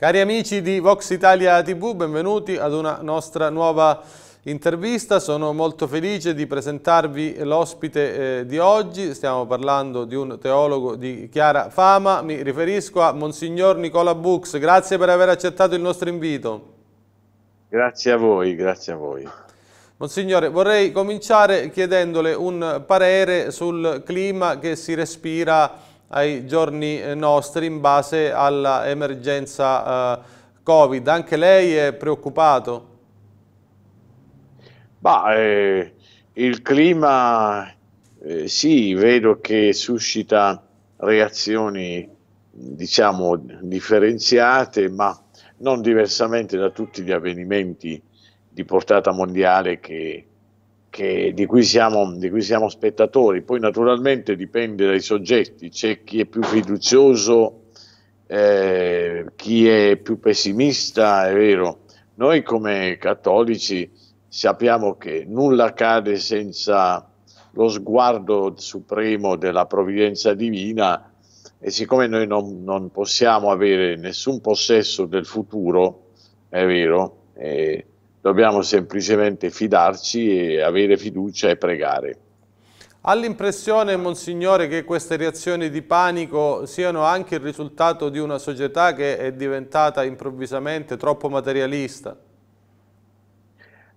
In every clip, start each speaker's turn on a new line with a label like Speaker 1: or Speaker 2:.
Speaker 1: Cari amici di Vox Italia TV, benvenuti ad una nostra nuova intervista. Sono molto felice di presentarvi l'ospite eh, di oggi. Stiamo parlando di un teologo di chiara fama. Mi riferisco a Monsignor Nicola Bux. Grazie per aver accettato il nostro invito.
Speaker 2: Grazie a voi, grazie a voi.
Speaker 1: Monsignore, vorrei cominciare chiedendole un parere sul clima che si respira ai giorni eh, nostri in base all'emergenza eh, Covid. Anche lei è preoccupato?
Speaker 2: Bah, eh, il clima eh, sì, vedo che suscita reazioni diciamo differenziate, ma non diversamente da tutti gli avvenimenti di portata mondiale che che, di, cui siamo, di, cui siamo, spettatori. Poi naturalmente dipende dai soggetti, c'è chi è più fiducioso, eh, chi è più pessimista, è vero. Noi come cattolici sappiamo che nulla accade senza lo sguardo supremo della provvidenza divina e siccome noi non, non possiamo avere nessun possesso del futuro, è vero, eh, dobbiamo semplicemente fidarci e avere fiducia e pregare.
Speaker 1: Ha l'impressione, Monsignore, che queste reazioni di panico siano anche il risultato di una società che è diventata improvvisamente troppo materialista?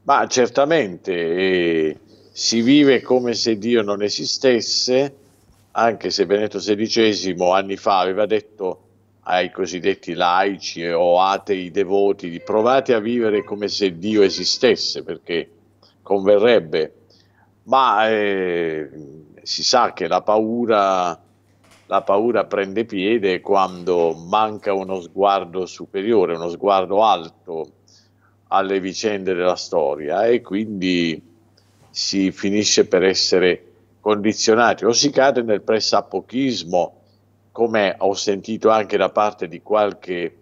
Speaker 2: Ma certamente, si vive come se Dio non esistesse, anche se Benedetto XVI anni fa aveva detto ai cosiddetti laici o atei devoti di provate a vivere come se Dio esistesse, perché converrebbe, ma eh, si sa che la paura, la paura prende piede quando manca uno sguardo superiore, uno sguardo alto alle vicende della storia e quindi si finisce per essere condizionati o si cade nel pressappochismo come ho sentito anche da parte di qualche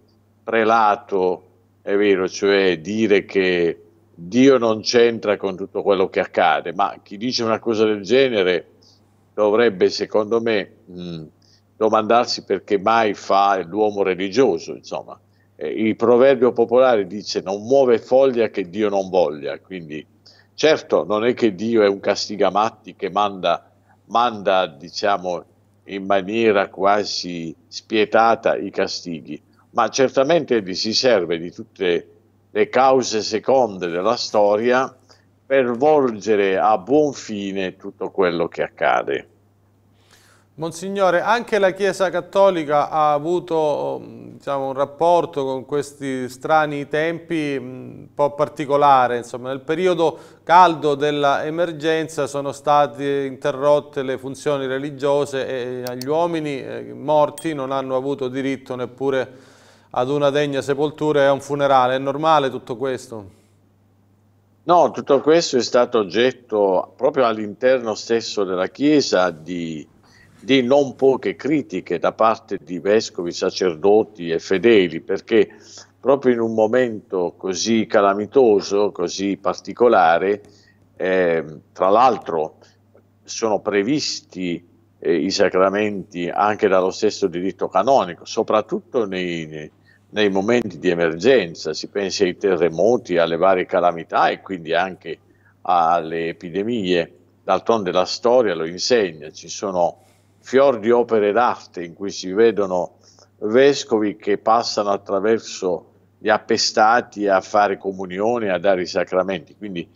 Speaker 2: prelato, è vero, cioè dire che Dio non c'entra con tutto quello che accade, ma chi dice una cosa del genere dovrebbe, secondo me, mh, mm, domandarsi perché mai fa l'uomo religioso, insomma. Eh, il proverbio popolare dice non muove foglia che Dio non voglia, quindi certo non è che Dio è un castigamatti che manda, manda diciamo, in maniera quasi spietata i castighi, ma certamente si serve di tutte le cause seconde della storia per volgere a buon fine tutto quello che accade.
Speaker 1: Monsignore, anche la Chiesa Cattolica ha avuto um, diciamo, un rapporto con questi strani tempi um, un po' particolare, insomma, nel periodo caldo dell'emergenza sono state interrotte le funzioni religiose e gli uomini eh, morti non hanno avuto diritto neppure ad una degna sepoltura e a un funerale. È normale tutto questo?
Speaker 2: No, tutto questo è stato oggetto proprio all'interno stesso della Chiesa di di non poche critiche da parte di vescovi, sacerdoti e fedeli, perché proprio in un momento così calamitoso, così particolare, eh, tra l'altro sono previsti eh, i sacramenti anche dallo stesso diritto canonico, soprattutto nei, nei momenti di emergenza, si pensi ai terremoti, alle varie calamità e quindi anche alle epidemie. D'altronde la storia lo insegna, ci sono fior di opere d'arte in cui si vedono vescovi che passano attraverso gli appestati a fare comunione, a dare i sacramenti. Quindi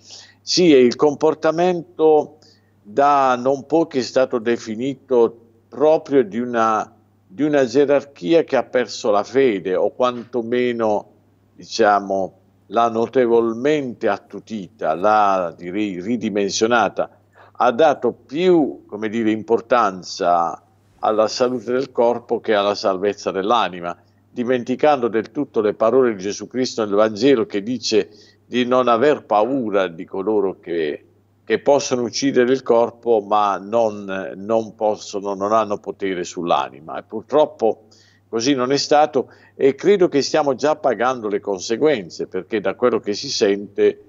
Speaker 2: sì, il comportamento da non pochi è stato definito proprio di una, di una gerarchia che ha perso la fede o quantomeno diciamo l'ha notevolmente attutita, l'ha direi ridimensionata ha dato più dire, importanza alla salute del corpo che alla salvezza dell'anima, dimenticando del tutto le parole di Gesù Cristo nel Vangelo che dice di non aver paura di coloro che, che possono uccidere il corpo ma non, non, possono, non hanno potere sull'anima. E purtroppo così non è stato e credo che stiamo già pagando le conseguenze perché da quello che si sente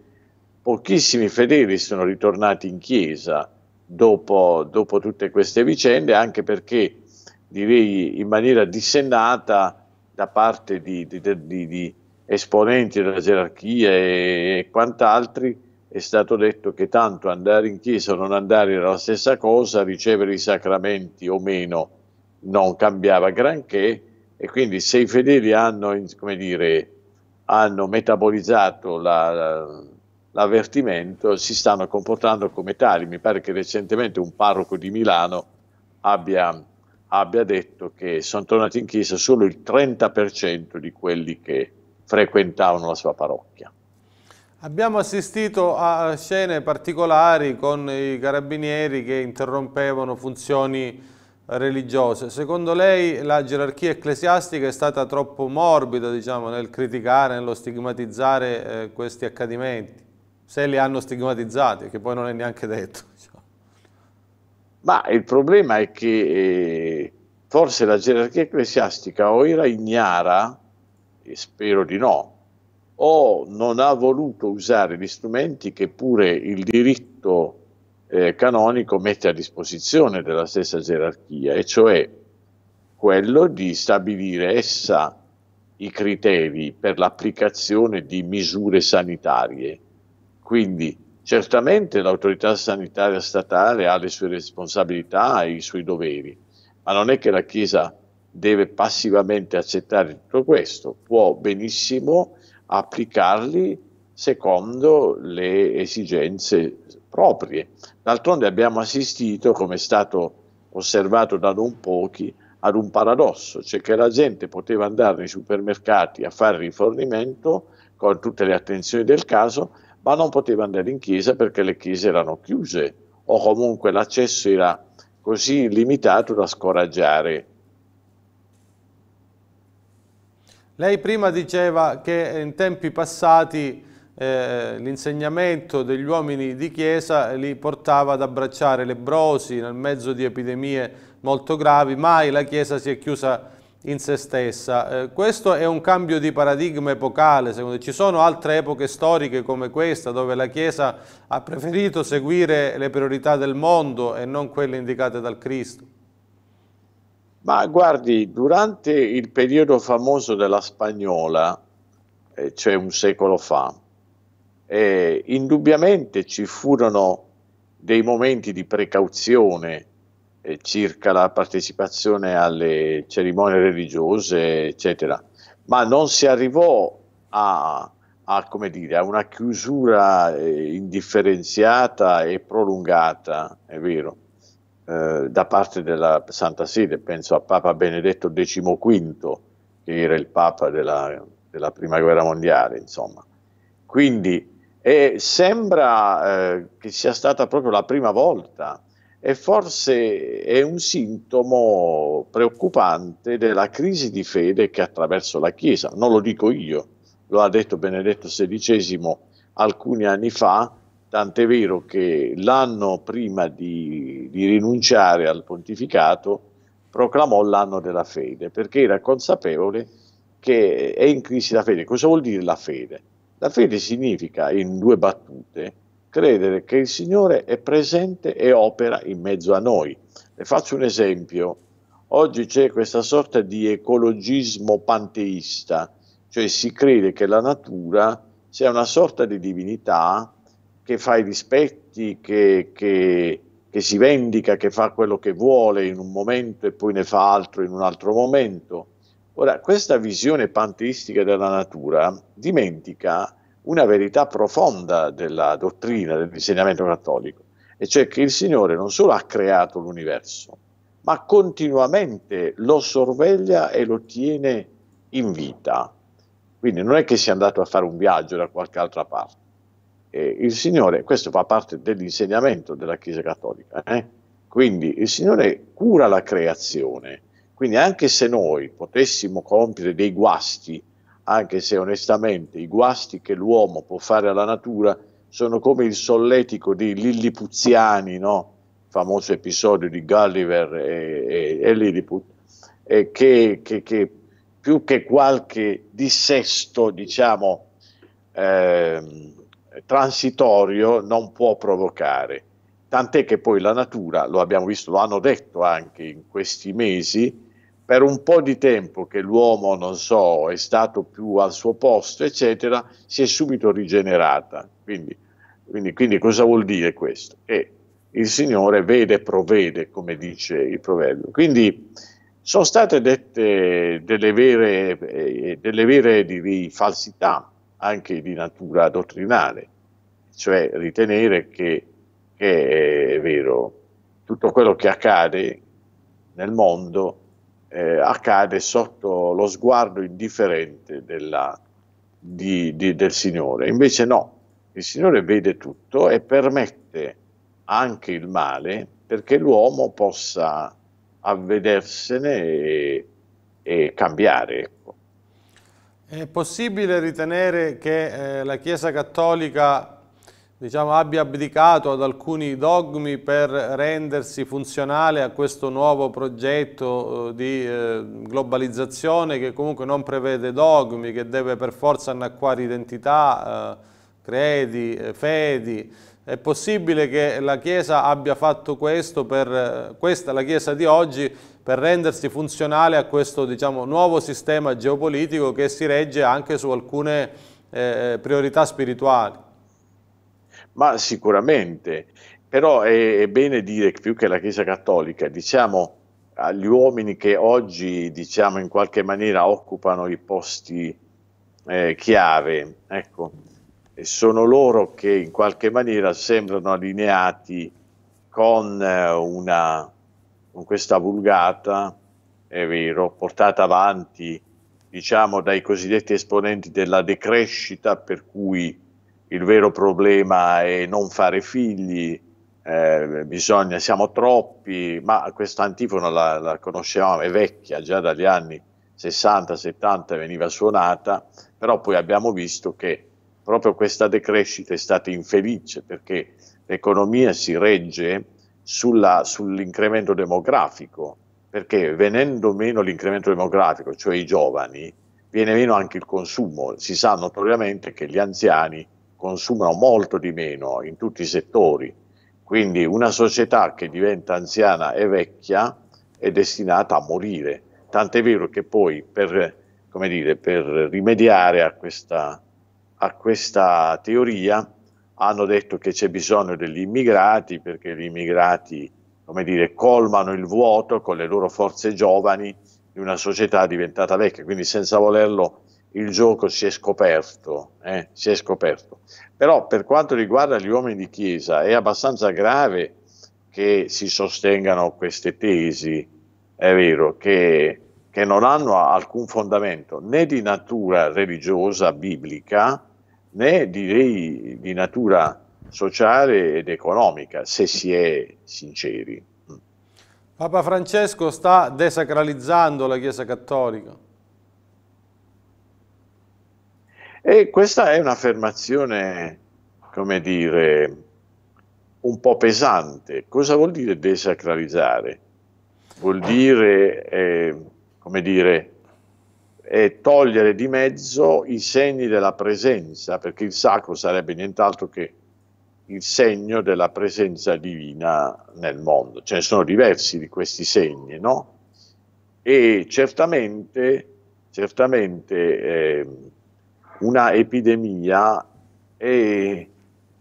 Speaker 2: pochissimi fedeli sono ritornati in chiesa dopo, dopo tutte queste vicende, anche perché direi in maniera dissennata da parte di, di, di, di esponenti della gerarchia e, e quant'altri è stato detto che tanto andare in chiesa o non andare era la stessa cosa, ricevere i sacramenti o meno non cambiava granché e quindi se i fedeli hanno, come dire, hanno metabolizzato la, l'avvertimento si stanno comportando come tali. Mi pare che recentemente un parroco di Milano abbia, abbia detto che sono tornati in chiesa solo il 30% di quelli che frequentavano la sua parrocchia.
Speaker 1: Abbiamo assistito a scene particolari con i carabinieri che interrompevano funzioni religiose. Secondo lei la gerarchia ecclesiastica è stata troppo morbida diciamo, nel criticare, nello stigmatizzare eh, questi accadimenti? se li hanno stigmatizzati, che poi non è neanche detto. Diciamo.
Speaker 2: Ma il problema è che eh, forse la gerarchia ecclesiastica o era ignara, e spero di no, o non ha voluto usare gli strumenti che pure il diritto eh, canonico mette a disposizione della stessa gerarchia, e cioè quello di stabilire essa i criteri per l'applicazione di misure sanitarie quindi certamente l'autorità sanitaria statale ha le sue responsabilità e i suoi doveri, ma non è che la Chiesa deve passivamente accettare tutto questo, può benissimo applicarli secondo le esigenze proprie. D'altronde abbiamo assistito, come è stato osservato da non pochi, ad un paradosso, cioè che la gente poteva andare nei supermercati a fare rifornimento con tutte le attenzioni del caso ma non poteva andare in chiesa perché le chiese erano chiuse o comunque l'accesso era così limitato da scoraggiare.
Speaker 1: Lei prima diceva che in tempi passati eh, l'insegnamento degli uomini di chiesa li portava ad abbracciare lebrosi nel mezzo di epidemie molto gravi, mai la chiesa si è chiusa in se stessa. Eh, questo è un cambio di paradigma epocale, secondo me. Ci sono altre epoche storiche come questa, dove la Chiesa ha preferito seguire le priorità del mondo e non quelle indicate dal Cristo.
Speaker 2: Ma guardi, durante il periodo famoso della Spagnola, eh, cioè un secolo fa, eh, indubbiamente ci furono dei momenti di precauzione eh, circa la partecipazione alle cerimonie religiose, eccetera, ma non si arrivò a, a, dire, a una chiusura eh, indifferenziata e prolungata, è vero, eh, da parte della Santa Sede, penso a Papa Benedetto XV, che era il Papa della, della Prima Guerra Mondiale, insomma. Quindi eh, sembra che sia stata proprio la prima volta e forse è un sintomo preoccupante della crisi di fede che attraverso la Chiesa, non lo dico io, lo ha detto Benedetto XVI alcuni anni fa, tant'è vero che l'anno prima di, di rinunciare al pontificato proclamò l'anno della fede, perché era consapevole che è in crisi la fede. Cosa vuol dire la fede? La fede significa, in due battute, credere che il Signore è presente e opera in mezzo a noi. Le faccio un esempio. Oggi c'è questa sorta di ecologismo panteista, cioè si crede che la natura sia una sorta di divinità che fa i rispetti, che, che, che si vendica, che fa quello che vuole in un momento e poi ne fa altro in un altro momento. Ora, questa visione panteistica della natura dimentica una verità profonda della dottrina, dell'insegnamento cattolico, e cioè che il Signore non solo ha creato l'universo, ma continuamente lo sorveglia e lo tiene in vita. Quindi non è che sia andato a fare un viaggio da qualche altra parte. Eh, il Signore, questo fa parte dell'insegnamento della Chiesa Cattolica, eh? quindi il Signore cura la creazione, quindi anche se noi potessimo compiere dei guasti, anche se onestamente i guasti che l'uomo può fare alla natura sono come il solletico di Lillipuziani, no? famoso episodio di Gulliver e, e, e Lilliput, e che, che, che, più che qualche dissesto, diciamo, eh, transitorio non può provocare. Tant'è che poi la natura, lo abbiamo visto, lo hanno detto anche in questi mesi, per un po' di tempo che l'uomo, non so, è stato più al suo posto, eccetera, si è subito rigenerata. Quindi, quindi, quindi cosa vuol dire questo? E il Signore vede e provvede, come dice il proverbio. Quindi sono state dette delle vere, eh, delle vere direi, falsità, anche di natura dottrinale, cioè ritenere che, che è vero tutto quello che accade nel mondo eh, accade sotto lo sguardo indifferente della, di, di, del Signore. Invece no, il Signore vede tutto e permette anche il male perché l'uomo possa avvedersene e, e cambiare. Ecco.
Speaker 1: È possibile ritenere che eh, la Chiesa Cattolica diciamo, abbia abdicato ad alcuni dogmi per rendersi funzionale a questo nuovo progetto eh, di eh, globalizzazione che comunque non prevede dogmi, che deve per forza annacquare identità, eh, credi, fedi. È possibile che la Chiesa abbia fatto questo per questa, la Chiesa di oggi, per rendersi funzionale a questo diciamo, nuovo sistema geopolitico che si regge anche su alcune eh, priorità spirituali.
Speaker 2: Ma sicuramente, però è, è bene dire più che la Chiesa Cattolica, diciamo agli uomini che oggi diciamo in qualche maniera occupano i posti eh, chiave, ecco, sono loro che in qualche maniera sembrano allineati con, eh, una, con questa vulgata, è vero, portata avanti diciamo dai cosiddetti esponenti della decrescita per cui il vero problema è non fare figli, eh, bisogna, siamo troppi, ma questa antifona la, la conoscevamo, è vecchia, già dagli anni 60-70 veniva suonata, però poi abbiamo visto che proprio questa decrescita è stata infelice perché l'economia si regge sulla, sull'incremento demografico, perché venendo meno l'incremento demografico, cioè i giovani, viene meno anche il consumo. Si sa notoriamente che gli anziani consumano molto di meno in tutti i settori. Quindi una società che diventa anziana e vecchia è destinata a morire. Tant'è vero che poi per, dire, per rimediare a questa, a questa teoria hanno detto che c'è bisogno degli immigrati perché gli immigrati come dire, colmano il vuoto con le loro forze giovani di una società diventata vecchia, quindi senza volerlo il gioco si è scoperto, eh, si è scoperto. Però per quanto riguarda gli uomini di Chiesa è abbastanza grave che si sostengano queste tesi, è vero, che, che non hanno alcun fondamento né di natura religiosa, biblica, né direi di natura sociale ed economica, se si è sinceri.
Speaker 1: Papa Francesco sta desacralizzando la Chiesa Cattolica.
Speaker 2: E questa è un'affermazione, come dire, un po' pesante. Cosa vuol dire desacralizzare? Vuol dire, eh, come dire, eh, togliere di mezzo i segni della presenza, perché il sacro sarebbe nient'altro che il segno della presenza divina nel mondo. Ce cioè, ne sono diversi di questi segni, no? E certamente, certamente eh, una epidemia e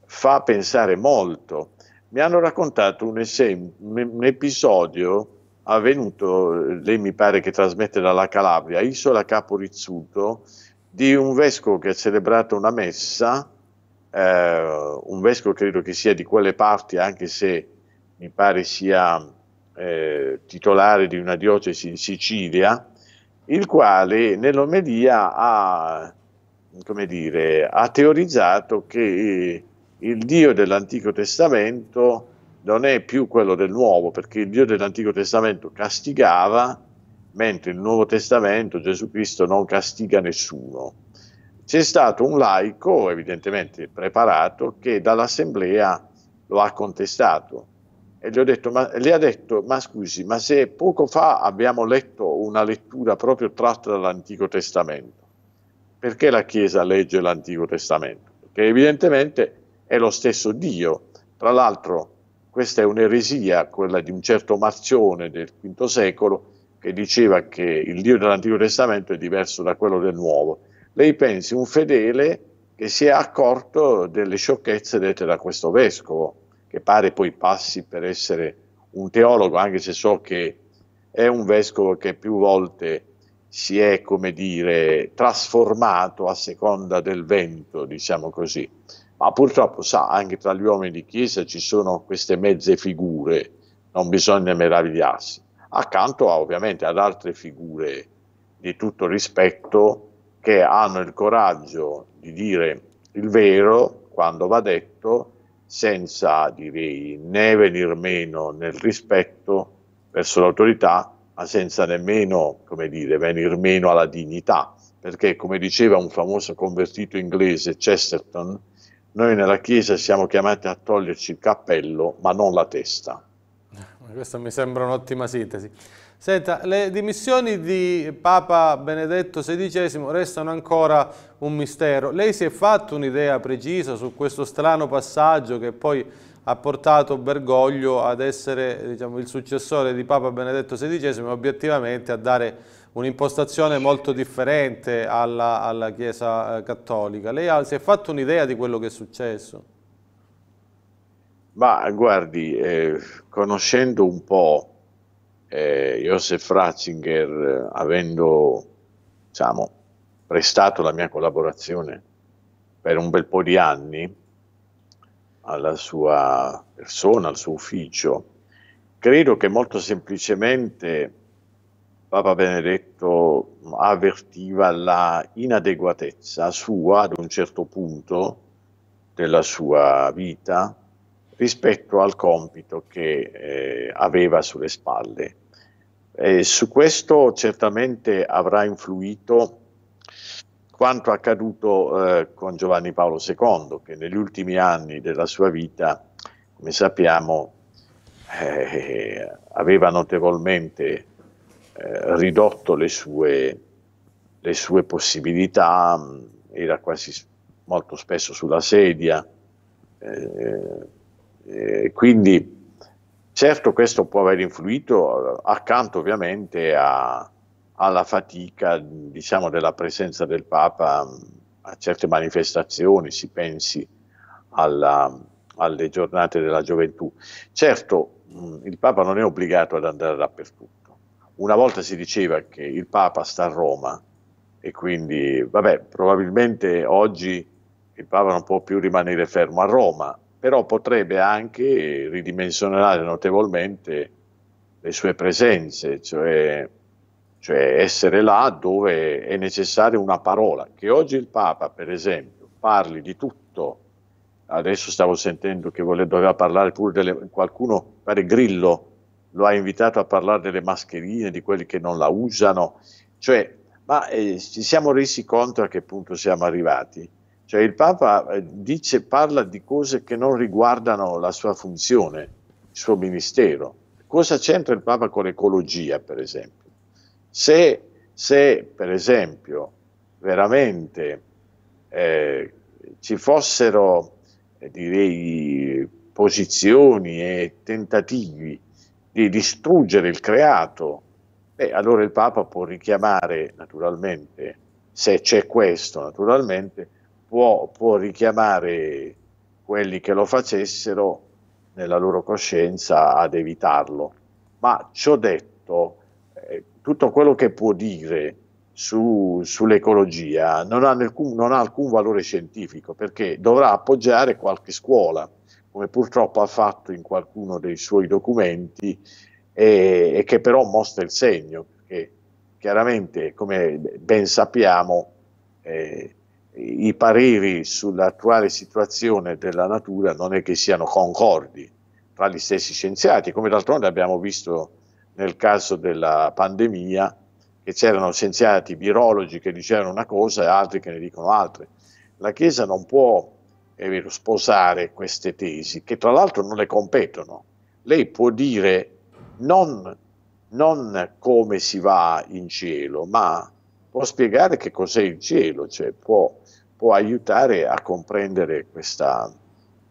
Speaker 2: fa pensare molto. Mi hanno raccontato un, esem- un episodio avvenuto, lei mi pare che trasmette dalla Calabria, Isola Capo Rizzuto, di un vescovo che ha celebrato una messa, eh, un vescovo credo che sia di quelle parti, anche se mi pare sia eh, titolare di una diocesi in Sicilia, il quale nell'omelia ha come dire, ha teorizzato che il Dio dell'Antico Testamento non è più quello del Nuovo, perché il Dio dell'Antico Testamento castigava, mentre il Nuovo Testamento Gesù Cristo non castiga nessuno. C'è stato un laico, evidentemente preparato, che dall'assemblea lo ha contestato e gli, ho detto, ma, gli ha detto, ma scusi, ma se poco fa abbiamo letto una lettura proprio tratta dall'Antico Testamento, perché la Chiesa legge l'Antico Testamento? Perché evidentemente è lo stesso Dio. Tra l'altro questa è un'eresia, quella di un certo Marzione del V secolo, che diceva che il Dio dell'Antico Testamento è diverso da quello del Nuovo. Lei pensi un fedele che si è accorto delle sciocchezze dette da questo vescovo, che pare poi passi per essere un teologo, anche se so che è un vescovo che più volte si è, come dire, trasformato a seconda del vento, diciamo così. Ma purtroppo, sa, anche tra gli uomini di chiesa ci sono queste mezze figure, non bisogna meravigliarsi, accanto a, ovviamente ad altre figure di tutto rispetto che hanno il coraggio di dire il vero quando va detto, senza direi né venir meno nel rispetto verso l'autorità, ma senza nemmeno, come dire, venir meno alla dignità, perché come diceva un famoso convertito inglese Chesterton, noi nella Chiesa siamo chiamati a toglierci il cappello, ma non la testa.
Speaker 1: Eh, questa mi sembra un'ottima sintesi. Senta, le dimissioni di Papa Benedetto XVI restano ancora un mistero. Lei si è fatto un'idea precisa su questo strano passaggio che poi ha portato Bergoglio ad essere diciamo, il successore di Papa Benedetto XVI, ma obiettivamente a dare un'impostazione molto differente alla, alla Chiesa eh, Cattolica. Lei ha, si è fatto un'idea di quello che è successo?
Speaker 2: Ma guardi, eh, conoscendo un po' eh, Josef Ratzinger, eh, avendo diciamo, prestato la mia collaborazione per un bel po' di anni, alla sua persona, al suo ufficio, credo che molto semplicemente Papa Benedetto avvertiva la inadeguatezza sua ad un certo punto della sua vita rispetto al compito che eh, aveva sulle spalle. E su questo certamente avrà influito quanto accaduto eh, con Giovanni Paolo II, che negli ultimi anni della sua vita, come sappiamo, eh, aveva notevolmente eh, ridotto le sue, le sue, possibilità, mm, era quasi molto spesso sulla sedia. Eh, eh, quindi certo questo può aver influito eh, accanto ovviamente a, alla fatica diciamo, della presenza del Papa a certe manifestazioni, si pensi alla, alle giornate della gioventù. Certo, il Papa non è obbligato ad andare dappertutto. Una volta si diceva che il Papa sta a Roma e quindi, vabbè, probabilmente oggi il Papa non può più rimanere fermo a Roma, però potrebbe anche ridimensionare notevolmente le sue presenze, cioè cioè essere là dove è necessaria una parola. Che oggi il Papa, per esempio, parli di tutto. Adesso stavo sentendo che voleva, doveva parlare pure delle, qualcuno, pare Grillo, lo ha invitato a parlare delle mascherine, di quelli che non la usano. Cioè, ma eh, ci siamo resi conto a che punto siamo arrivati. Cioè, il Papa eh, dice, parla di cose che non riguardano la sua funzione, il suo ministero. Cosa c'entra il Papa con l'ecologia, per esempio? Se, se per esempio veramente eh, ci fossero eh, direi, posizioni e tentativi di distruggere il creato, beh, allora il Papa può richiamare naturalmente, se c'è questo naturalmente, può, può richiamare quelli che lo facessero nella loro coscienza ad evitarlo. Ma ciò detto, tutto quello che può dire su, sull'ecologia non ha, alcun, non ha alcun valore scientifico perché dovrà appoggiare qualche scuola, come purtroppo ha fatto in qualcuno dei suoi documenti e, e che però mostra il segno, perché chiaramente come ben sappiamo eh, i pareri sull'attuale situazione della natura non è che siano concordi tra gli stessi scienziati, come d'altronde abbiamo visto nel caso della pandemia, che c'erano scienziati virologi che dicevano una cosa e altri che ne dicono altre. La Chiesa non può vero, sposare queste tesi, che tra l'altro non le competono. Lei può dire non, non come si va in cielo, ma può spiegare che cos'è il cielo, cioè può, può aiutare a comprendere questa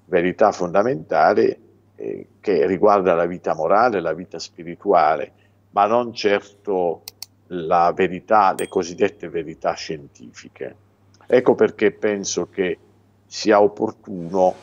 Speaker 2: verità fondamentale eh, che riguarda la vita morale, la vita spirituale, ma non certo la verità, le cosiddette verità scientifiche. Ecco perché penso che sia opportuno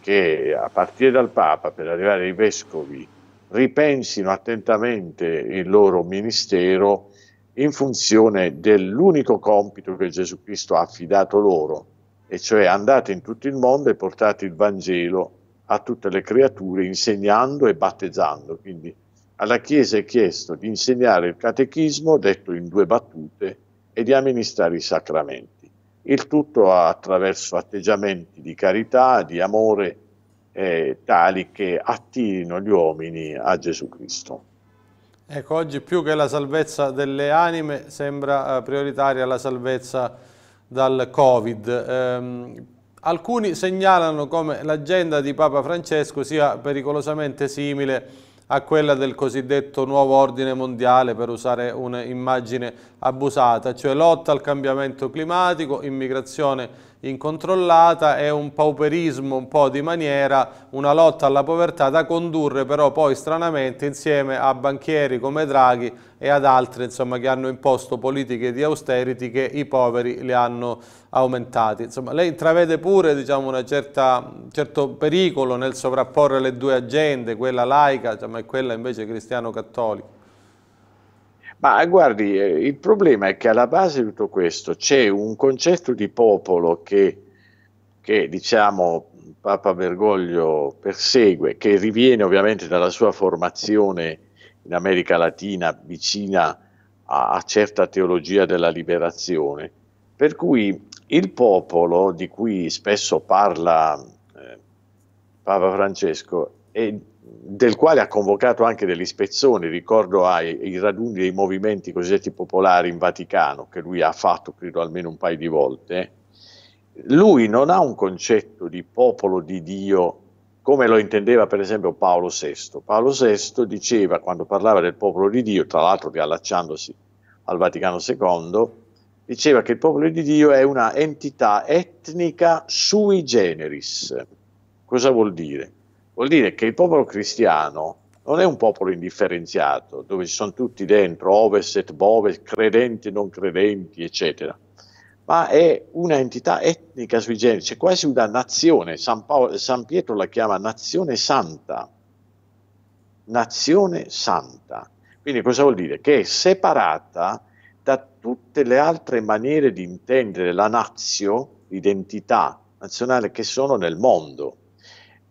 Speaker 2: che a partire dal Papa, per arrivare ai vescovi, ripensino attentamente il loro ministero in funzione dell'unico compito che Gesù Cristo ha affidato loro, e cioè andate in tutto il mondo e portate il Vangelo a tutte le creature insegnando e battezzando. Quindi alla Chiesa è chiesto di insegnare il catechismo, detto in due battute, e di amministrare i sacramenti. Il tutto attraverso atteggiamenti di carità, di amore, eh, tali che attirino gli uomini a Gesù Cristo.
Speaker 1: Ecco, oggi più che la salvezza delle anime sembra eh, prioritaria la salvezza dal Covid. Ehm, Alcuni segnalano come l'agenda di Papa Francesco sia pericolosamente simile a quella del cosiddetto nuovo ordine mondiale, per usare un'immagine abusata, cioè lotta al cambiamento climatico, immigrazione incontrollata è un pauperismo un po' di maniera, una lotta alla povertà da condurre però poi stranamente insieme a banchieri come Draghi e ad altri insomma, che hanno imposto politiche di austerity che i poveri le hanno aumentati. Insomma, lei intravede pure diciamo, un certo pericolo nel sovrapporre le due agende, quella laica insomma, e quella invece cristiano-cattolica.
Speaker 2: Ma guardi, eh, il problema è che alla base di tutto questo c'è un concetto di popolo che, che diciamo, Papa Bergoglio persegue, che riviene ovviamente dalla sua formazione in America Latina vicina a, a certa teologia della liberazione, per cui il popolo di cui spesso parla eh, Papa Francesco è del quale ha convocato anche delle ispezioni, ricordo ai raduni dei movimenti cosiddetti popolari in Vaticano, che lui ha fatto credo almeno un paio di volte, lui non ha un concetto di popolo di Dio come lo intendeva per esempio Paolo VI. Paolo VI diceva quando parlava del popolo di Dio, tra l'altro riallacciandosi al Vaticano II, diceva che il popolo di Dio è una entità etnica sui generis. Cosa vuol dire? Vuol dire che il popolo cristiano non è un popolo indifferenziato, dove ci sono tutti dentro, ovest e bovest, credenti e non credenti, eccetera, ma è un'entità etnica sui generi, c'è quasi una nazione, San, Paolo, San Pietro la chiama nazione santa, nazione santa. Quindi cosa vuol dire? Che è separata da tutte le altre maniere di intendere la nazio, l'identità nazionale che sono nel mondo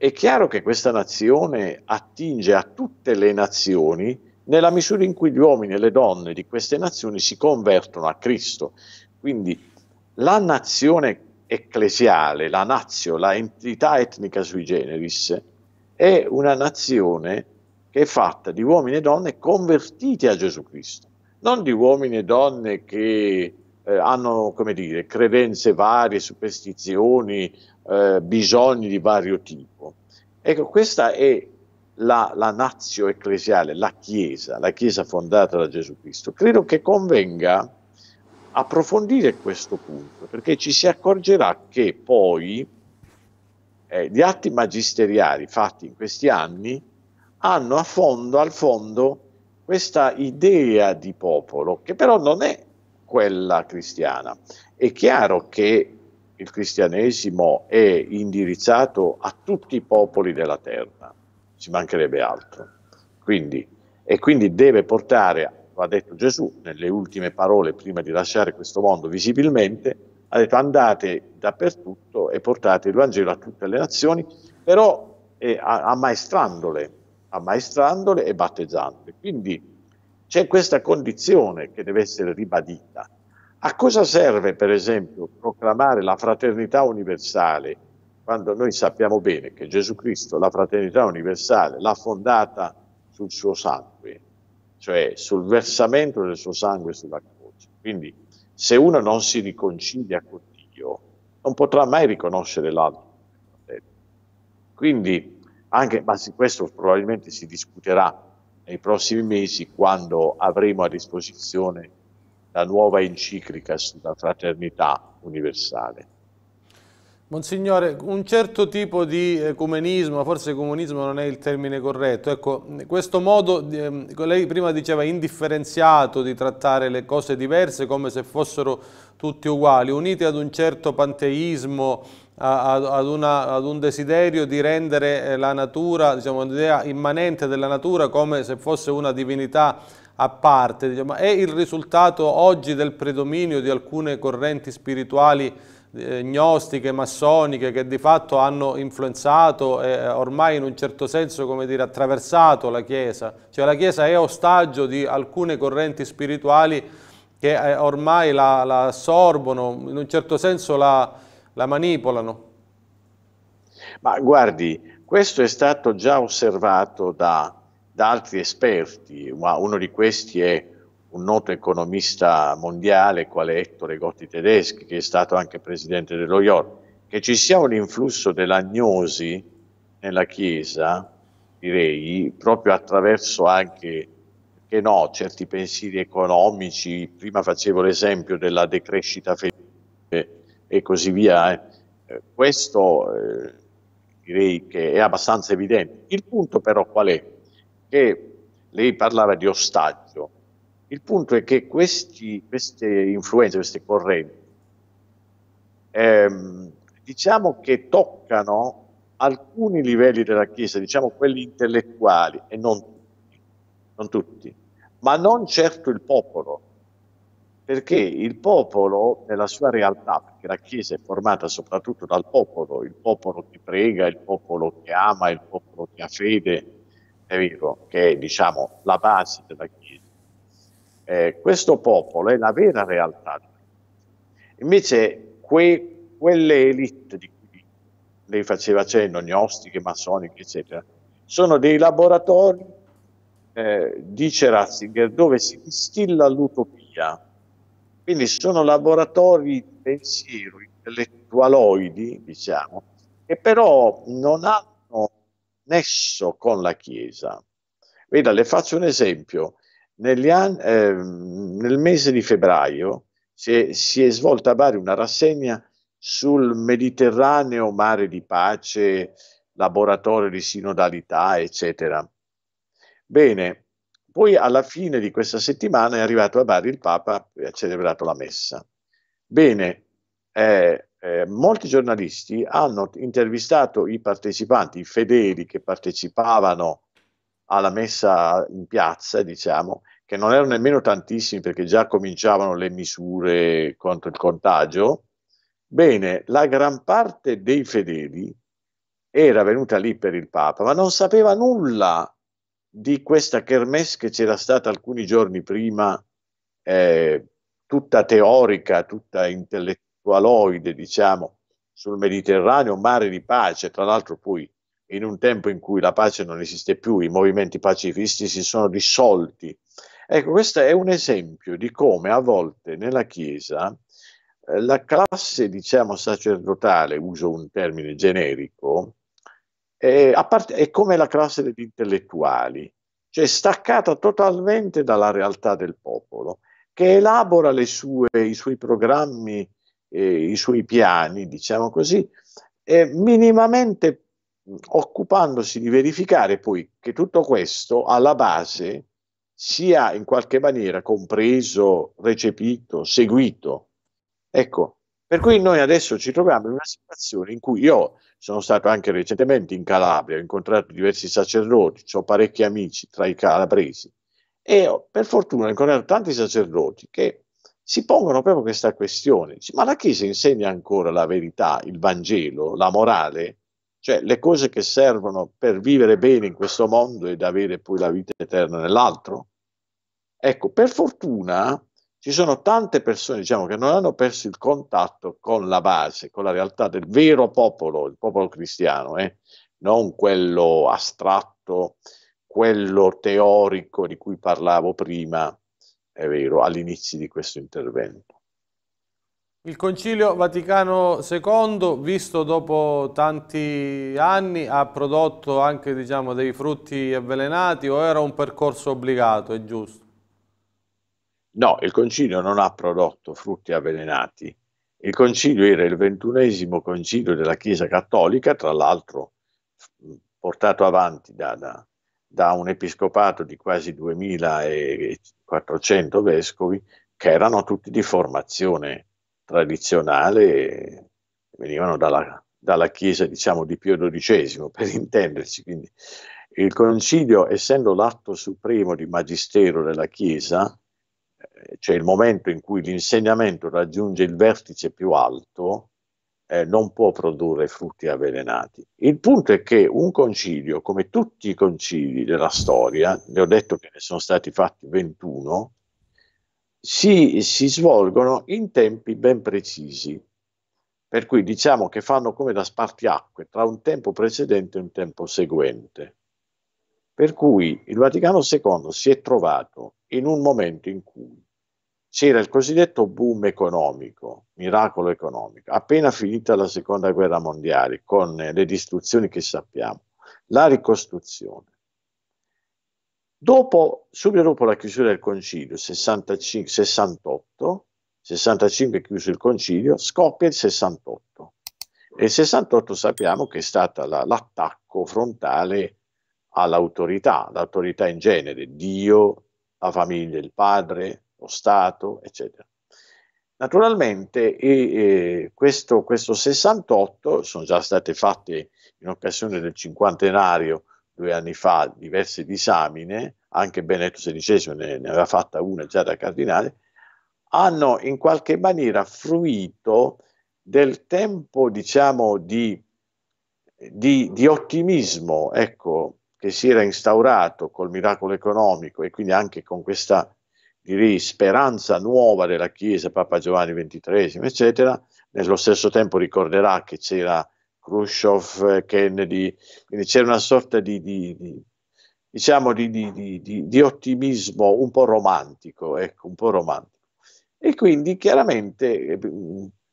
Speaker 2: è chiaro che questa nazione attinge a tutte le nazioni nella misura in cui gli uomini e le donne di queste nazioni si convertono a Cristo. Quindi la nazione ecclesiale, la nazio, la entità etnica sui generis, è una nazione che è fatta di uomini e donne convertiti a Gesù Cristo, non di uomini e donne che eh, hanno, come dire, credenze varie, superstizioni, eh, bisogni di vario tipo. Ecco, questa è la, la nazio ecclesiale, la Chiesa, la Chiesa fondata da Gesù Cristo. Credo che convenga approfondire questo punto, perché ci si accorgerà che poi eh, gli atti magisteriali fatti in questi anni hanno a fondo, al fondo, questa idea di popolo, che però non è quella cristiana. È chiaro che il cristianesimo è indirizzato a tutti i popoli della terra, ci mancherebbe altro. Quindi, e quindi deve portare, lo ha detto Gesù nelle ultime parole prima di lasciare questo mondo visibilmente, ha detto andate dappertutto e portate il Vangelo a tutte le nazioni, però eh, ammaestrandole, ammaestrandole e battezzandole. Quindi c'è questa condizione che deve essere ribadita a cosa serve, per esempio, proclamare la fraternità universale quando noi sappiamo bene che Gesù Cristo, la fraternità universale, l'ha fondata sul suo sangue, cioè sul versamento del suo sangue sulla croce. Quindi se uno non si riconcilia con Dio, non potrà mai riconoscere l'altro. Quindi, anche, ma questo probabilmente si discuterà nei prossimi mesi quando avremo a disposizione la nuova enciclica sulla fraternità universale.
Speaker 1: Monsignore, un certo tipo di ecumenismo, forse comunismo non è il termine corretto, ecco, questo modo, ehm, lei prima diceva indifferenziato di trattare le cose diverse come se fossero tutti uguali, unite ad un certo panteismo, ad, una, ad un desiderio di rendere eh, la natura, diciamo un'idea immanente della natura come se fosse una divinità a parte, diciamo, è il risultato oggi del predominio di alcune correnti spirituali eh, gnostiche, massoniche, che di fatto hanno influenzato e eh, ormai in un certo senso, come dire, attraversato la Chiesa. Cioè la Chiesa è ostaggio di alcune correnti spirituali che eh, ormai la, la, assorbono, in un certo senso la, la manipolano.
Speaker 2: Ma guardi, questo è stato già osservato da da altri esperti, uno di questi è un noto economista mondiale quale Ettore Gotti Tedeschi, che è stato anche presidente dello IOR, che ci sia un influsso dell'agnosi nella Chiesa, direi, proprio attraverso anche, che no, certi pensieri economici, prima facevo l'esempio della decrescita felice e così via, eh. questo eh, direi che è abbastanza evidente. Il punto però qual è? che lei parlava di ostaggio. Il punto è che questi, queste influenze, queste correnti, ehm, diciamo che toccano alcuni livelli della Chiesa, diciamo quelli intellettuali e non tutti, non tutti, ma non certo il popolo, perché il popolo nella sua realtà, perché la Chiesa è formata soprattutto dal popolo, il popolo che prega, il popolo che ama, il popolo che ha fede, presente che è diciamo, la base della Chiesa, eh, questo popolo è la vera realtà. Invece que, quelle elite di cui lei faceva cenno, gnostiche, massoniche, eccetera, sono dei laboratori, eh, dice Ratzinger, dove si distilla l'utopia. Quindi sono laboratori di pensiero, intellettualoidi, diciamo, che però non hanno nesso con la Chiesa. Veda, le faccio un esempio. Anni, eh, nel mese di febbraio si è, si è, svolta a Bari una rassegna sul Mediterraneo, mare di pace, laboratorio di sinodalità, eccetera. Bene, poi alla fine di questa settimana è arrivato a Bari il Papa e ha celebrato la messa. Bene, eh, eh, molti giornalisti hanno intervistato i partecipanti, i fedeli che partecipavano alla messa in piazza, diciamo, che non erano nemmeno tantissimi perché già cominciavano le misure contro il contagio. Bene, la gran parte dei fedeli era venuta lì per il Papa, ma non sapeva nulla di questa kermesse che c'era stata alcuni giorni prima, eh, tutta teorica, tutta intellettuale qualoide, diciamo, sul Mediterraneo, mare di pace, tra l'altro poi in un tempo in cui la pace non esiste più, i movimenti pacifisti si sono dissolti. Ecco, questo è un esempio di come a volte nella Chiesa eh, la classe, diciamo, sacerdotale, uso un termine generico, è, part- è come la classe degli intellettuali, cioè staccata totalmente dalla realtà del popolo, che elabora sue, i suoi programmi eh, i suoi piani, diciamo così, eh, minimamente mm, occupandosi di verificare poi che tutto questo alla base sia in qualche maniera compreso, recepito, seguito. Ecco, per cui noi adesso ci troviamo in una situazione in cui io sono stato anche recentemente in Calabria, ho incontrato diversi sacerdoti, ho parecchi amici tra i calabresi e per fortuna ho incontrato tanti sacerdoti che si pongono proprio questa questione. Dice, ma la Chiesa insegna ancora la verità, il Vangelo, la morale, cioè le cose che servono per vivere bene in questo mondo ed avere poi la vita eterna nell'altro? Ecco, per fortuna ci sono tante persone diciamo, che non hanno perso il contatto con la base, con la realtà del vero popolo, il popolo cristiano, eh? non quello astratto, quello teorico di cui parlavo prima, è vero, all'inizio di questo intervento.
Speaker 1: Il Concilio Vaticano II, visto dopo tanti anni, ha prodotto anche diciamo, dei frutti avvelenati o era un percorso obbligato, è giusto?
Speaker 2: No, il Concilio non ha prodotto frutti avvelenati. Il Concilio era il ventunesimo Concilio della Chiesa Cattolica, tra l'altro mm, portato avanti da, da, da un episcopato di quasi 2000 e, 400 vescovi che erano tutti di formazione tradizionale, venivano dalla, dalla chiesa diciamo di Pio XII per intenderci. Quindi il concilio, essendo l'atto supremo di magistero della chiesa, eh, cioè il momento in cui l'insegnamento raggiunge il vertice più alto, eh, non può produrre frutti avvelenati. Il punto è che un concilio, come tutti i concili della storia, le ho detto che ne sono stati fatti 21, si, si svolgono in tempi ben precisi, per cui diciamo che fanno come da spartiacque tra un tempo precedente e un tempo seguente. Per cui il Vaticano II si è trovato in un momento in cui c'era il cosiddetto boom economico, miracolo economico, appena finita la seconda guerra mondiale, con le distruzioni che sappiamo, la ricostruzione. Dopo, subito dopo la chiusura del concilio, 65, 68, 65 chiuso il concilio, scoppia il 68. E il 68 sappiamo che è stato la, l'attacco frontale all'autorità, l'autorità in genere, Dio, la famiglia, il padre, lo Stato, eccetera. Naturalmente e, questo, questo 68, sono già state fatte in occasione del cinquantenario due anni fa diverse disamine, anche Benedetto XVI ne, ne aveva fatta una già da cardinale, hanno in qualche maniera fruito del tempo, diciamo, di, di, di, ottimismo ecco, che si era instaurato col miracolo economico e quindi anche con questa direi, speranza nuova della Chiesa, Papa Giovanni XXIII, eccetera, nello stesso tempo ricorderà che c'era Khrushchev, eh, Kennedy, quindi c'era una sorta di, di, di diciamo di, di, ottimismo un po' romantico, ecco, un po' romantico. E quindi chiaramente eh,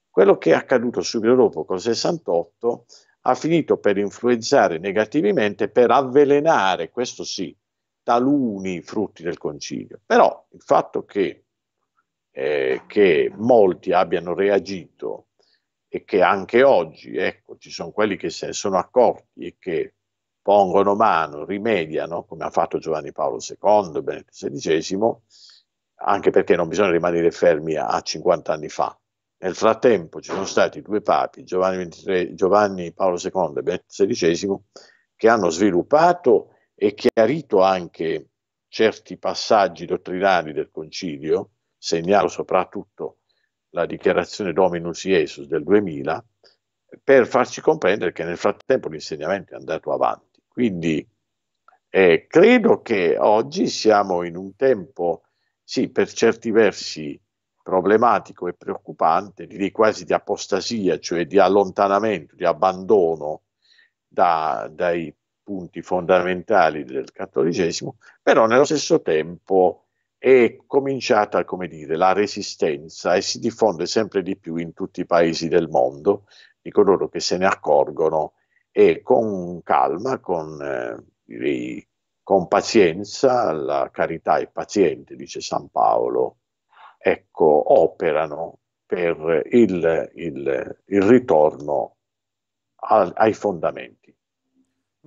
Speaker 2: quello che è accaduto subito dopo col 68 ha finito per influenzare negativamente, per avvelenare, questo sì, taluni frutti del concilio. Però il fatto che, eh, che molti abbiano reagito e che anche oggi ecco, ci sono quelli che se ne sono accorti e che pongono mano, rimediano, come ha fatto Giovanni Paolo II, Benedetto XVI, anche perché non bisogna rimanere fermi a 50 anni fa. Nel frattempo ci sono stati due papi, Giovanni, 23, Giovanni Paolo II e Benedetto XVI, che hanno sviluppato e chiarito anche certi passaggi dottrinari del Concilio, segnalo soprattutto la dichiarazione Dominus Iesus del 2000, per farci comprendere che nel frattempo l'insegnamento è andato avanti. Quindi eh, credo che oggi siamo in un tempo, sì, per certi versi problematico e preoccupante, direi quasi di apostasia, cioè di allontanamento, di abbandono da, dai punti fondamentali del cattolicesimo, però nello stesso tempo è cominciata, come dire, la resistenza e si diffonde sempre di più in tutti i paesi del mondo, di coloro che se ne accorgono e con calma, con, eh, direi, con pazienza, la carità è paziente, dice San Paolo, ecco, operano per il, il, il ritorno al, ai fondamenti.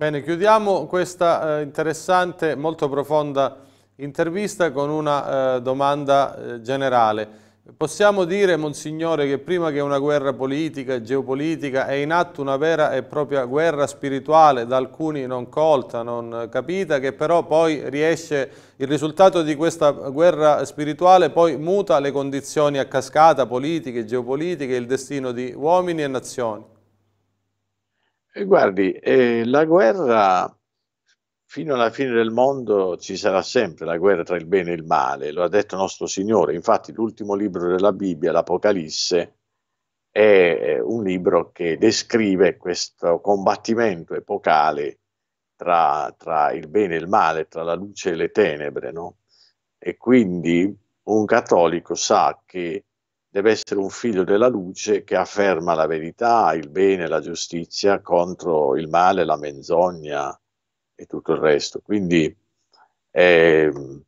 Speaker 1: Bene, chiudiamo questa eh, interessante, molto profonda intervista con una eh, domanda eh, generale. Possiamo dire, Monsignore, che prima che una guerra politica e geopolitica è in atto una vera e propria guerra spirituale, da alcuni non colta, non capita, che però poi riesce, il risultato di questa guerra spirituale poi muta le condizioni a cascata politiche, geopolitiche, il destino di uomini e nazioni.
Speaker 2: E guardi, eh, la guerra fino alla fine del mondo ci sarà sempre la guerra tra il bene e il male, lo ha detto nostro Signore. Infatti l'ultimo libro della Bibbia, l'Apocalisse, è un libro che descrive questo combattimento epocale tra, tra il bene e il male, tra la luce e le tenebre, no? E quindi un cattolico sa che deve essere un figlio della luce che afferma la verità, il bene, la giustizia contro il male, la menzogna e tutto il resto. Quindi è, ehm,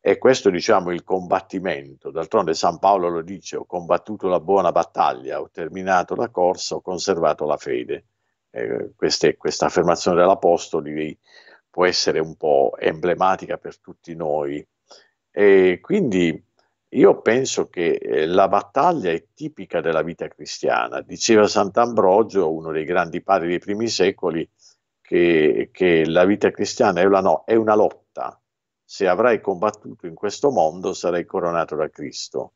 Speaker 2: è questo diciamo il combattimento. D'altronde San Paolo lo dice, ho combattuto la buona battaglia, ho terminato la corsa, ho conservato la fede. Eh, queste, questa affermazione dell'Apostoli può essere un po' emblematica per tutti noi. E quindi io penso che eh, la battaglia è tipica della vita cristiana. Diceva Sant'Ambrogio, uno dei grandi padri dei primi secoli, che, che la vita cristiana è una, no, è una lotta. Se avrai combattuto in questo mondo sarai coronato da Cristo.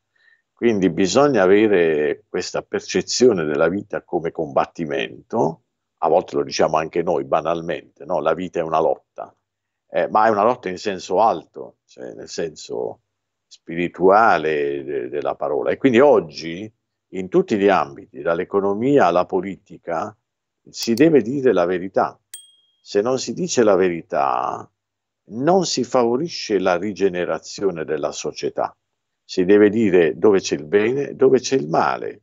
Speaker 2: Quindi bisogna avere questa percezione della vita come combattimento, a volte lo diciamo anche noi banalmente, no? la vita è una lotta, eh, ma è una lotta in senso alto, cioè nel senso spirituale de, della parola. E quindi oggi, in tutti gli ambiti, dall'economia alla politica, si deve dire la verità. Se non si dice la verità, non si favorisce la rigenerazione della società. Si deve dire dove c'è il bene, dove c'è il male.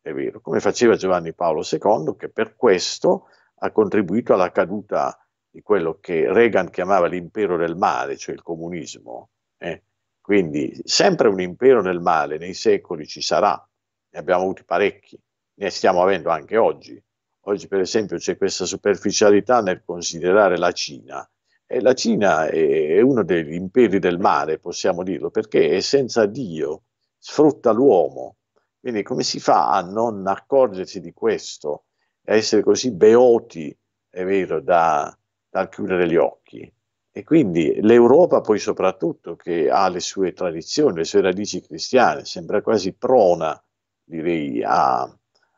Speaker 2: È vero, come faceva Giovanni Paolo II, che per questo ha contribuito alla caduta di quello che Reagan chiamava l'impero del male, cioè il comunismo. Eh? Quindi sempre un impero nel male nei secoli ci sarà, ne abbiamo avuti parecchi, ne stiamo avendo anche oggi. Oggi per esempio c'è questa superficialità nel considerare la Cina. E la Cina è uno degli imperi del male, possiamo dirlo, perché è senza Dio, sfrutta l'uomo. Quindi come si fa a non accorgersi di questo, a essere così beoti, è vero, da, dal chiudere gli occhi? E quindi l'Europa poi soprattutto che ha le sue tradizioni, le sue radici cristiane, sembra quasi prona, direi, a,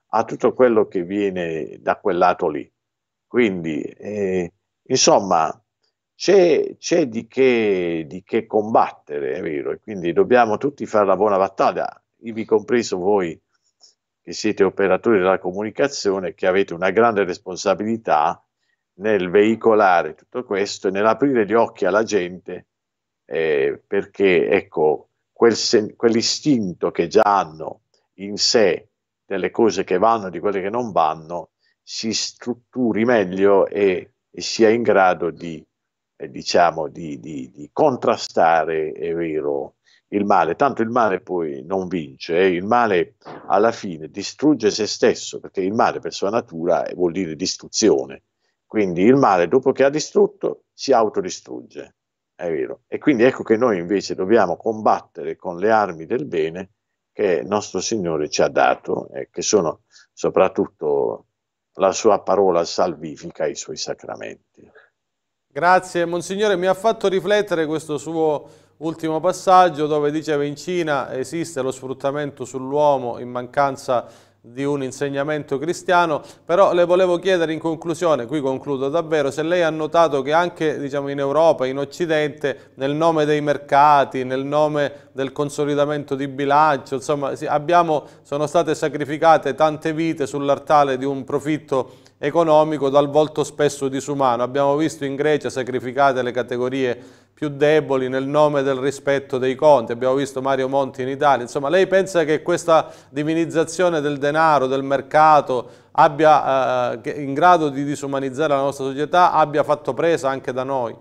Speaker 2: a tutto quello che viene da quel lato lì. Quindi, eh, insomma, c'è, c'è di, che, di, che, combattere, è vero, e quindi dobbiamo tutti fare la buona battaglia, vi compreso voi che siete operatori della comunicazione, che avete una grande responsabilità nel veicolare tutto questo e nell'aprire gli occhi alla gente, eh, perché ecco, quel sen- quell'istinto che già hanno in sé delle cose che vanno e di quelle che non vanno, si strutturi meglio e, e sia in grado di, eh, diciamo, di, di, di contrastare, è vero, il male, tanto il male poi non vince, eh? il male alla fine distrugge se stesso, perché il male per sua natura eh, vuol dire distruzione, quindi il male, dopo che ha distrutto, si autodistrugge. È vero. E quindi ecco che noi invece dobbiamo combattere con le armi del bene che il nostro Signore ci ha dato e che sono soprattutto la sua parola salvifica e i suoi sacramenti.
Speaker 1: Grazie, Monsignore, mi ha fatto riflettere questo suo ultimo passaggio dove dice che in Cina esiste lo sfruttamento sull'uomo in mancanza di di un insegnamento cristiano, però le volevo chiedere in conclusione, qui concludo davvero, se lei ha notato che anche diciamo, in Europa, in Occidente, nel nome dei mercati, nel nome del consolidamento di bilancio, insomma abbiamo, sono state sacrificate tante vite sull'artale di un profitto economico dal volto spesso disumano. Abbiamo visto in Grecia sacrificate le categorie più deboli nel nome del rispetto dei conti. Abbiamo visto Mario Monti in Italia. Insomma, lei pensa che questa divinizzazione del denaro, del mercato, abbia, eh, in grado di disumanizzare la nostra società, abbia fatto presa anche da noi?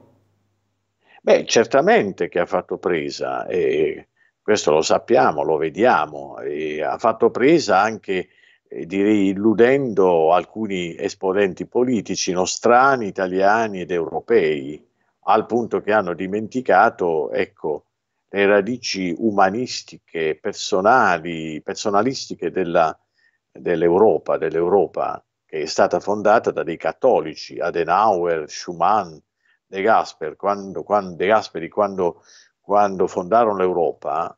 Speaker 2: Beh, certamente che ha fatto presa, e questo lo sappiamo, lo vediamo, e ha fatto presa anche eh, direi illudendo alcuni esponenti politici nostrani, italiani ed europei, al punto che hanno dimenticato ecco, le radici umanistiche, personali, personalistiche della, dell'Europa, dell'Europa che è stata fondata da dei cattolici, Adenauer, Schumann, De, Gasper, quando, quando, De Gasperi, quando, quando fondarono l'Europa,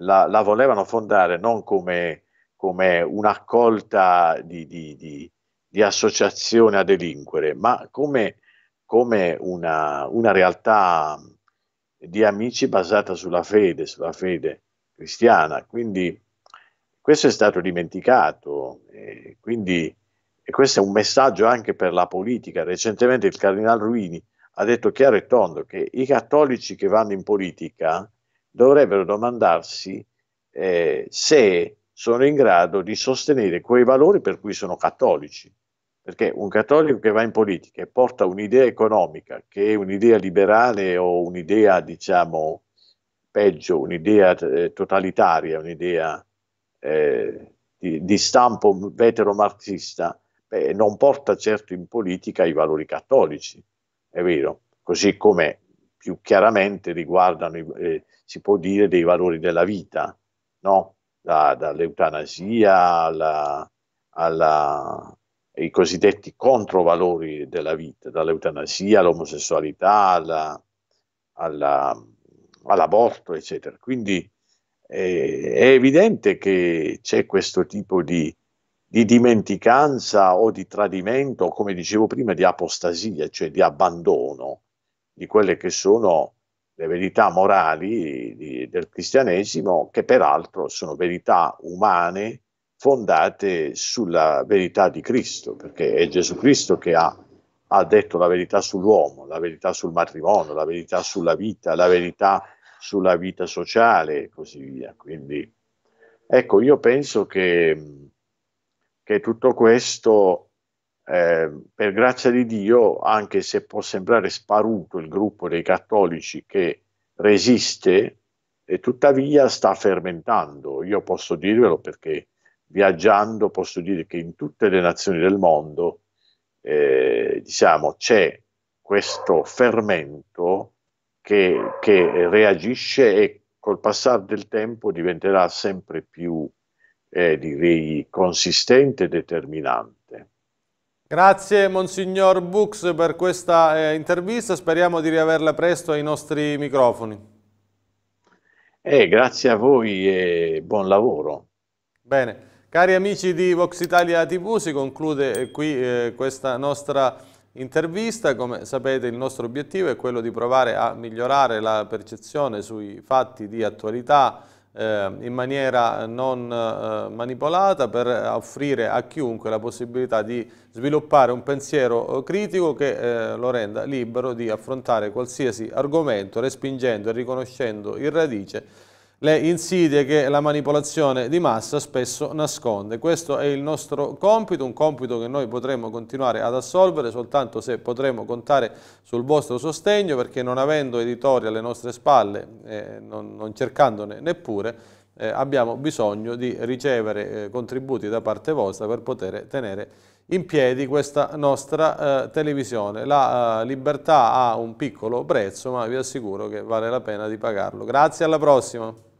Speaker 2: la, la, volevano fondare non come, come un'accolta di, di, di, di associazione a delinquere, ma come come una, una realtà di amici basata sulla fede, sulla fede cristiana. Quindi questo è stato dimenticato, e quindi e questo è un messaggio anche per la politica. Recentemente il cardinal Ruini ha detto chiaro e tondo che i cattolici che vanno in politica dovrebbero domandarsi eh, se sono in grado di sostenere quei valori per cui sono cattolici perché un cattolico che va in politica e porta un'idea economica, che è un'idea liberale o un'idea, diciamo, peggio, un'idea eh, totalitaria, un'idea eh, di, di, stampo vetero-marxista, beh, non porta certo in politica i valori cattolici, è vero, così come più chiaramente riguardano, eh, si può dire, dei valori della vita, no? Da, dall'eutanasia alla, alla i cosiddetti controvalori della vita, dall'eutanasia all'omosessualità alla, alla, all'aborto, eccetera. Quindi eh, è evidente che c'è questo tipo di, di dimenticanza o di tradimento, come dicevo prima, di apostasia, cioè di abbandono di quelle che sono le verità morali di, del cristianesimo, che peraltro sono verità umane fondate sulla verità di Cristo, perché è Gesù Cristo che ha, ha, detto la verità sull'uomo, la verità sul matrimonio, la verità sulla vita, la verità sulla vita sociale e così via. Quindi, ecco, io penso che, che tutto questo, eh, per grazia di Dio, anche se può sembrare sparuto il gruppo dei cattolici che resiste, e tuttavia sta fermentando, io posso dirvelo perché viaggiando posso dire che in tutte le nazioni del mondo eh, diciamo, c'è questo fermento che, che, reagisce e col passare del tempo diventerà sempre più eh, direi consistente e determinante.
Speaker 1: Grazie Monsignor Bux per questa eh, intervista, speriamo di riaverla presto ai nostri microfoni.
Speaker 2: Eh, grazie a voi e buon lavoro.
Speaker 1: Bene. Cari amici di Vox Italia TV, si conclude eh, qui eh, questa nostra intervista. Come sapete il nostro obiettivo è quello di provare a migliorare la percezione sui fatti di attualità eh, in maniera non eh, manipolata per offrire a chiunque la possibilità di sviluppare un pensiero eh, critico che eh, lo renda libero di affrontare qualsiasi argomento respingendo e riconoscendo in radice le insidie che la manipolazione di massa spesso nasconde. Questo è il nostro compito, un compito che noi potremo continuare ad assolvere soltanto se potremo contare sul vostro sostegno perché non avendo editori alle nostre spalle, eh, non, non cercandone neppure, eh, abbiamo bisogno di ricevere eh, contributi da parte vostra per poter tenere in piedi questa nostra eh, televisione. La eh, libertà ha un piccolo prezzo, ma vi assicuro che vale la pena di pagarlo. Grazie, alla prossima!